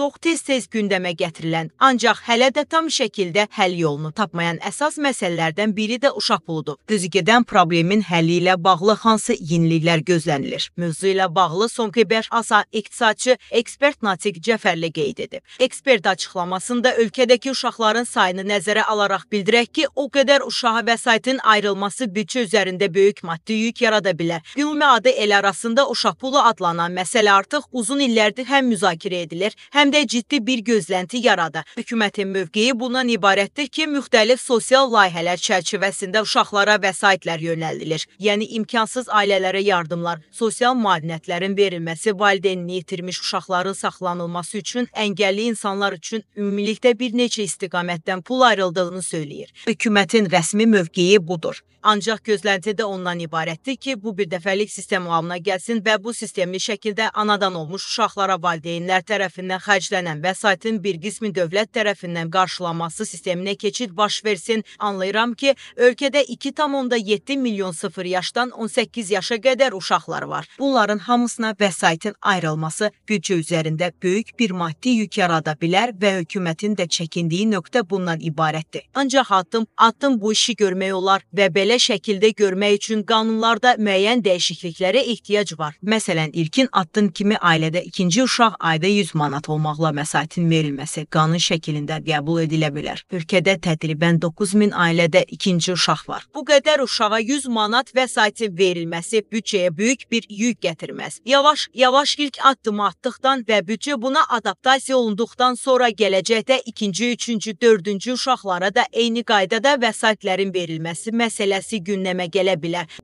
yoxluq tez-tez gündəmə gətirilən, ancaq hələ də tam şəkildə həll yolunu tapmayan əsas məsələlərdən biri də uşaq puludur. Düzü gedən problemin həlli ilə bağlı hansı yeniliklər gözlənilir? Mövzu ilə bağlı Somkeber ASA iqtisadçı ekspert Natiq Cəfərli qeyd edib. Ekspert açıqlamasında ölkədəki uşaqların sayını nəzərə alaraq bildirək ki, o qədər uşağa vəsaitin ayrılması büdcə üzərində böyük maddi yük yarada bilər. Ümumi adı el arasında uşaq pulu adlanan məsələ artıq uzun illərdir həm müzakirə edilir, həm də ciddi bir gözlənti yaradı. Hökumətin mövqeyi bundan ibarətdir ki, müxtəlif sosial layihələr çərçivəsində uşaqlara vəsaitlər yönəldilir. Yəni imkansız ailələrə yardımlar, sosial müavinətlərin verilməsi, valideynini itirmiş uşaqların saxlanılması üçün, əngəlli insanlar üçün ümumilikdə bir neçə istiqamətdən pul ayrıldığını söyləyir. Hökumətin rəsmi mövqeyi budur. Ancaq gözlənti də ondan ibarətdir ki, bu bir dəfəlik sistem halına gəlsin və bu sistemli şəkildə anadan olmuş uşaqlara valideynlər tərəfindən xərclənsin xərclənən vəsaitin bir qismi dövlət tərəfindən qarşılanması sisteminə keçid baş versin. Anlayıram ki, ölkədə 2,7 milyon 0 yaşdan 18 yaşa qədər uşaqlar var. Bunların hamısına vəsaitin ayrılması büdcə üzərində böyük bir maddi yük yarada bilər və hökumətin də çəkindiyi nöqtə bundan ibarətdir. Ancaq addım addım bu işi görmək olar və belə şəkildə görmək üçün qanunlarda müəyyən dəyişikliklərə ehtiyac var. Məsələn, ilkin addım kimi ailədə ikinci uşaq ayda 100 manat olmalı olmaqla vəsaitin verilməsi qanun şəklində qəbul edilə bilər. Ölkədə tədribən 9000 ailədə ikinci uşaq var. Bu qədər uşağa 100 manat vəsaitin verilməsi büdcəyə böyük bir yük gətirməz. Yavaş-yavaş ilk addım atdıqdan və büdcə buna adaptasiya olunduqdan sonra gələcəkdə ikinci, üçüncü, dördüncü uşaqlara da eyni qaydada vəsaitlərin verilməsi məsələsi gündəmə gələ bilər.